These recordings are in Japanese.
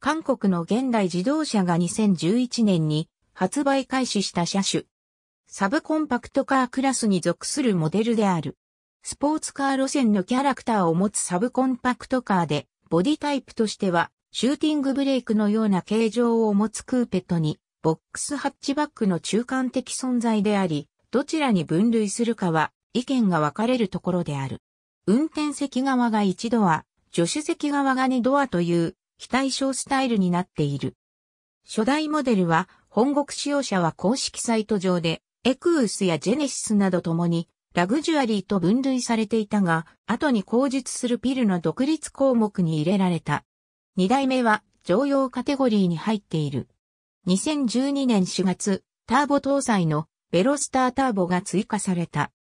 韓国の現代自動車が2011年に発売開始した車種。サブコンパクトカークラスに属するモデルである。スポーツカー路線のキャラクターを持つサブコンパクトカーで、ボディタイプとしては、シューティングブレークのような形状を持つクーペットに、ボックスハッチバックの中間的存在であり、どちらに分類するかは意見が分かれるところである。運転席側が1ドア、助手席側が2ドアという非対称スタイルになっている。初代モデルは、本国使用者は公式サイト上で、エクウスやジェネシスなどともに、ラグジュアリーと分類されていたが、後に口述するピルの独立項目に入れられた。二代目は、常用カテゴリーに入っている。2012年4月、ターボ搭載のベロスターターボが追加された。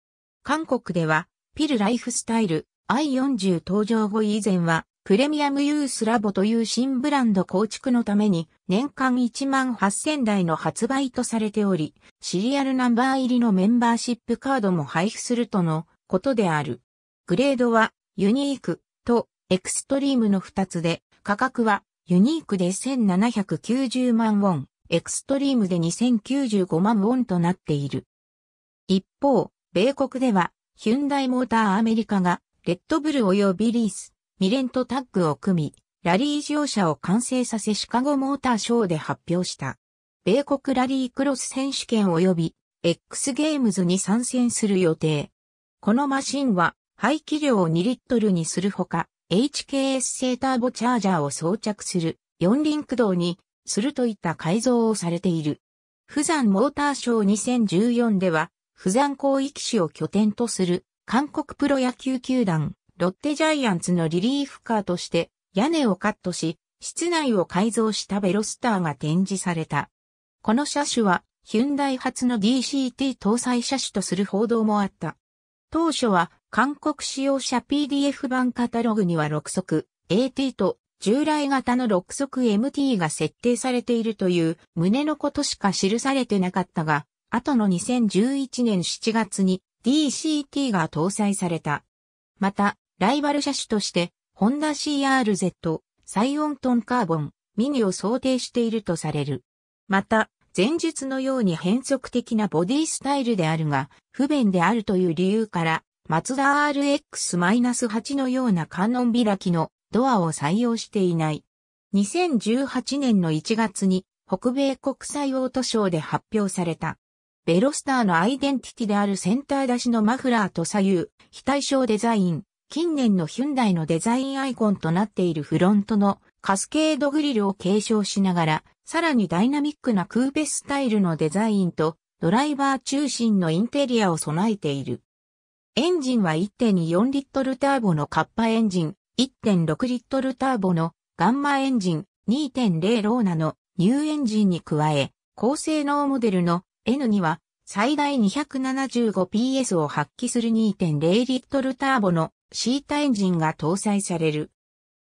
韓国では、ピルライフスタイル i40 登場後以前は、プレミアムユースラボという新ブランド構築のために年間1万8000台の発売とされており、シリアルナンバー入りのメンバーシップカードも配布するとのことである。グレードはユニークとエクストリームの2つで、価格はユニークで1790万ウォン、エクストリームで2095万ウォンとなっている。一方、米国ではヒュンダイモーターアメリカがレッドブル及びリース、ミレンとタッグを組み、ラリー乗車を完成させシカゴモーターショーで発表した。米国ラリークロス選手権及び X ゲームズに参戦する予定。このマシンは排気量を2リットルにするほか、HKS 製ターボチャージャーを装着する四輪駆動にするといった改造をされている。富山モーターショー2014では、富山広域市を拠点とする韓国プロ野球球団ロッテジャイアンツのリリーフカーとして屋根をカットし、室内を改造したベロスターが展示された。この車種はヒュンダイ発の DCT 搭載車種とする報道もあった。当初は韓国使用車 PDF 版カタログには6足 AT と従来型の6足 MT が設定されているという胸のことしか記されてなかったが、後の2011年7月に DCT が搭載された。また、ライバル車種として、ホンダ CRZ、サイオントンカーボン、ミニを想定しているとされる。また、前述のように変則的なボディスタイルであるが、不便であるという理由から、マツダ RX-8 のような観音開きのドアを採用していない。2018年の1月に北米国際オートショーで発表された。ベロスターのアイデンティティであるセンター出しのマフラーと左右、非対称デザイン、近年のヒュンダイのデザインアイコンとなっているフロントのカスケードグリルを継承しながら、さらにダイナミックなクーペスタイルのデザインとドライバー中心のインテリアを備えている。エンジンは1.4リットルターボのカッパエンジン、1.6リットルターボのガンマエンジン、2.0ローナのニューエンジンに加え、高性能モデルの N には最大 275PS を発揮する2.0リットルターボのシータエンジンが搭載される。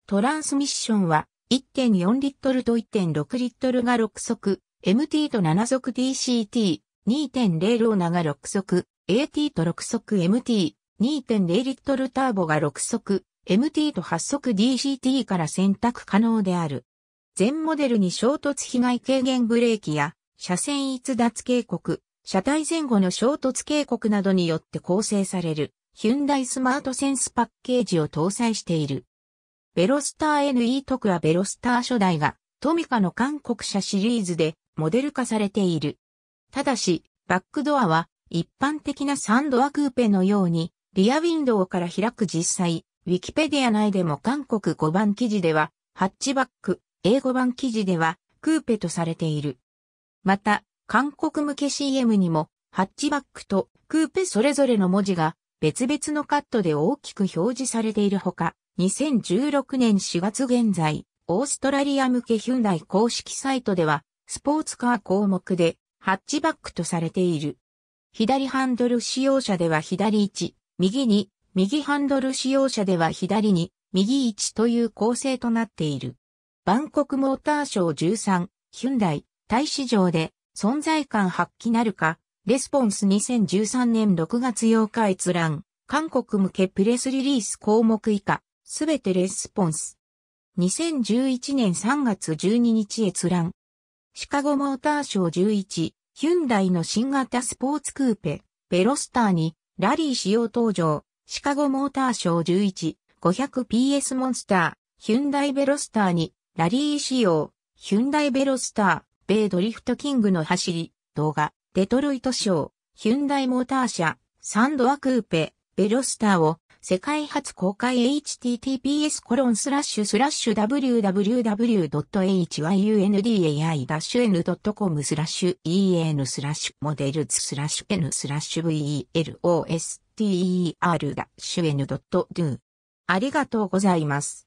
トランスミッションは1.4リットルと1.6リットルが6速、MT と7速 DCT、2.0ローナが6速、AT と6速 MT、2.0リットルターボが6速、MT と8速 DCT から選択可能である。全モデルに衝突被害軽減ブレーキや車線逸脱警告、車体前後の衝突警告などによって構成される、ヒュンダイスマートセンスパッケージを搭載している。ベロスター NE 特はベロスター初代が、トミカの韓国車シリーズで、モデル化されている。ただし、バックドアは、一般的なサンドアクーペのように、リアウィンドウから開く実際、ウィキペディア内でも韓国5番記事では、ハッチバック、英語版記事では、クーペとされている。また、韓国向け CM にも、ハッチバックとクーペそれぞれの文字が別々のカットで大きく表示されているほか、2016年4月現在、オーストラリア向けヒュンダイ公式サイトでは、スポーツカー項目で、ハッチバックとされている。左ハンドル使用者では左1、右2、右ハンドル使用者では左2、右1という構成となっている。バンコクモーターショー13、ヒュンダイ、大市場で、存在感発揮なるか、レスポンス2013年6月8日閲覧、韓国向けプレスリリース項目以下、すべてレスポンス。2011年3月12日閲覧。シカゴモーターショー11、ヒュンダイの新型スポーツクーペ、ベロスターに、ラリー仕様登場、シカゴモーターショー11、500PS モンスター、ヒュンダイベロスターに、ラリー仕様、ヒュンダイベロスター米ドリフトキングの走り、動画、デトロイト賞、ヒュンダイモーター社、サンドアクーペ、ベロスターを、世界初公開 https コロンスラッシュスラッシュ www.hyundai-n.com スラッシュ en スラッシュモデルズスラッシュ n スラッシュ veloster-n.do ありがとうございます。